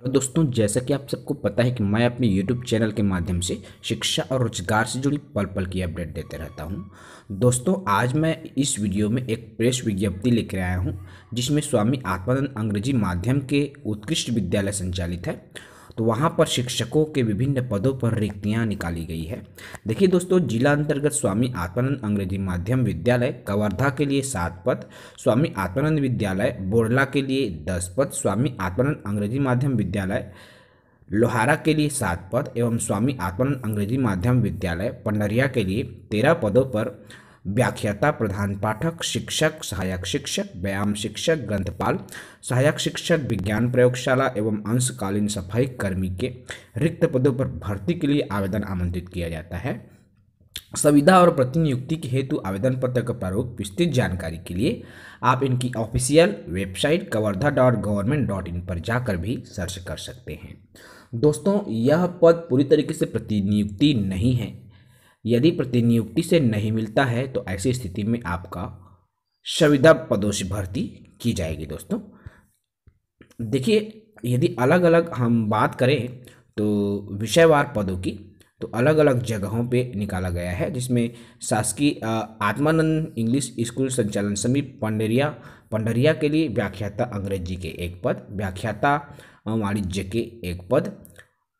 hello दोस्तों जैसा कि आप सबको पता है कि मैं अपने यूट्यूब चैनल के माध्यम से शिक्षा और रोजगार से जुड़ी पल पल की अपडेट देते रहता हूं दोस्तों आज मैं इस वीडियो में एक प्रेस विज्ञप्ति लेकर आया हूं जिसमें स्वामी आत्मानंद अंग्रेजी माध्यम के उत्कृष्ट विद्यालय संचालित है तो वहाँ पर शिक्षकों के विभिन्न पदों पर रिक्तियाँ निकाली गई है देखिए दोस्तों जिला अंतर्गत स्वामी आत्मानंद अंग्रेजी माध्यम विद्यालय कवर्धा के लिए सात पद स्वामी आत्मानंद विद्यालय बोरला के लिए दस पद स्वामी आत्मानंद अंग्रेजी माध्यम विद्यालय लोहारा के लिए सात पद एवं स्वामी आत्मानंद अंग्रेजी माध्यम विद्यालय पंडरिया के लिए तेरह पदों पर व्याख्याता प्रधान पाठक शिक्षक सहायक शिक्षक व्यायाम शिक्षक ग्रंथपाल सहायक शिक्षक विज्ञान प्रयोगशाला एवं अंशकालीन सफाई कर्मी के रिक्त पदों पर भर्ती के लिए आवेदन आमंत्रित किया जाता है सुविधा और प्रतिनियुक्ति के हेतु आवेदन पत्र का प्रारूप विस्तृत जानकारी के लिए आप इनकी official website Kawardha dot government dot in पर जाकर भी सर्च कर सकते हैं दोस्तों यह पद पूरी तरीके से प्रतिनियुक्ति नहीं है यदि प्रतिनियुक्ति से नहीं मिलता है तो ऐसी स्थिति में आपका संविदा पदों से भर्ती की जाएगी दोस्तों देखिए यदि अलग अलग हम बात करें तो विषयवार पदों की तो अलग अलग जगहों पे निकाला गया है जिसमें शासकीय आत्मानंद इंग्लिश स्कूल संचालन समिति पंडरिया पंडरिया के लिए व्याख्याता अंग्रेजी के एक पद व्याख्याता वाणिज्य के एक पद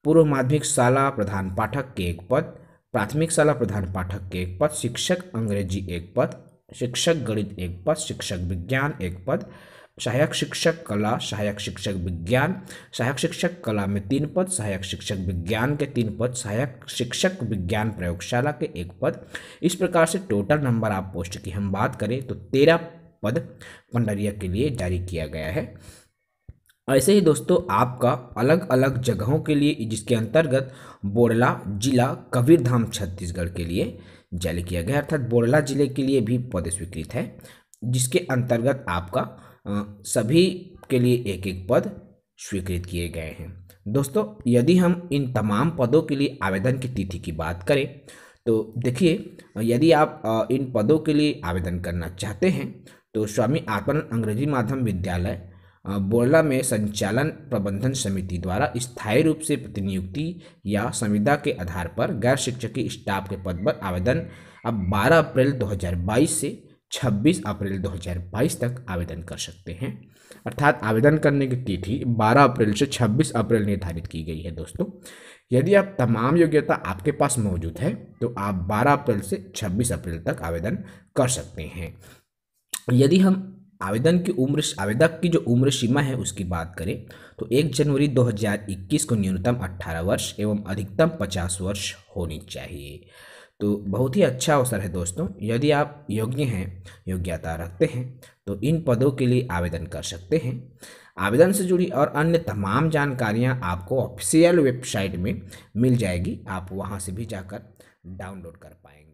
पूर्व माध्यमिक शाला प्रधान पाठक के एक पद प्राथमिक शाला प्रधान पाठक के एक पद शिक्षक अंग्रेजी एक पद शिक्षक गणित एक पद शिक्षक विज्ञान एक पद सहायक शिक्षक कला सहायक शिक्षक विज्ञान सहायक शिक्षक कला में तीन पद सहायक शिक्षक विज्ञान के तीन पद सहायक शिक्षक विज्ञान प्रयोगशाला के एक पद इस प्रकार से टोटल नंबर आप पोस्ट की हम बात करें तो तेरह पद पंडरिया के लिए जारी किया गया है ऐसे ही दोस्तों आपका अलग अलग जगहों के लिए जिसके अंतर्गत बोरला जिला कबीरधाम छत्तीसगढ़ के लिए जारी किया गया अर्थात बोरला जिले के लिए भी पद स्वीकृत है जिसके अंतर्गत आपका सभी के लिए एक एक पद स्वीकृत किए गए हैं दोस्तों यदि हम इन तमाम पदों के लिए आवेदन की तिथि की बात करें तो देखिए यदि आप इन पदों के लिए आवेदन करना चाहते हैं तो स्वामी आत्मानंद अंग्रेजी माध्यम विद्यालय बोरला में संचालन प्रबंधन समिति द्वारा स्थायी रूप से प्रतिनियुक्ति या संविदा के आधार पर गैर शिक्षकीय स्टाफ के पद पर आवेदन अब 12 अप्रैल 2022 से 26 अप्रैल 2022 तक आवेदन कर सकते हैं अर्थात आवेदन करने की तिथि 12 अप्रैल से 26 अप्रैल निर्धारित की गई है दोस्तों यदि आप तमाम योग्यता आपके पास मौजूद है तो आप 12 अप्रैल से 26 अप्रैल तक आवेदन कर सकते हैं यदि हम आवेदन की उम्र आवेदक की जो उम्र सीमा है उसकी बात करें तो 1 जनवरी 2021 को न्यूनतम 18 वर्ष एवं अधिकतम 50 वर्ष होनी चाहिए तो बहुत ही अच्छा अवसर है दोस्तों यदि आप योग्य हैं योग्यता रखते हैं तो इन पदों के लिए आवेदन कर सकते हैं आवेदन से जुड़ी और अन्य तमाम जानकारियां आपको ऑफिशियल वेबसाइट में मिल जाएगी आप वहां से भी जाकर डाउनलोड कर पाएंगे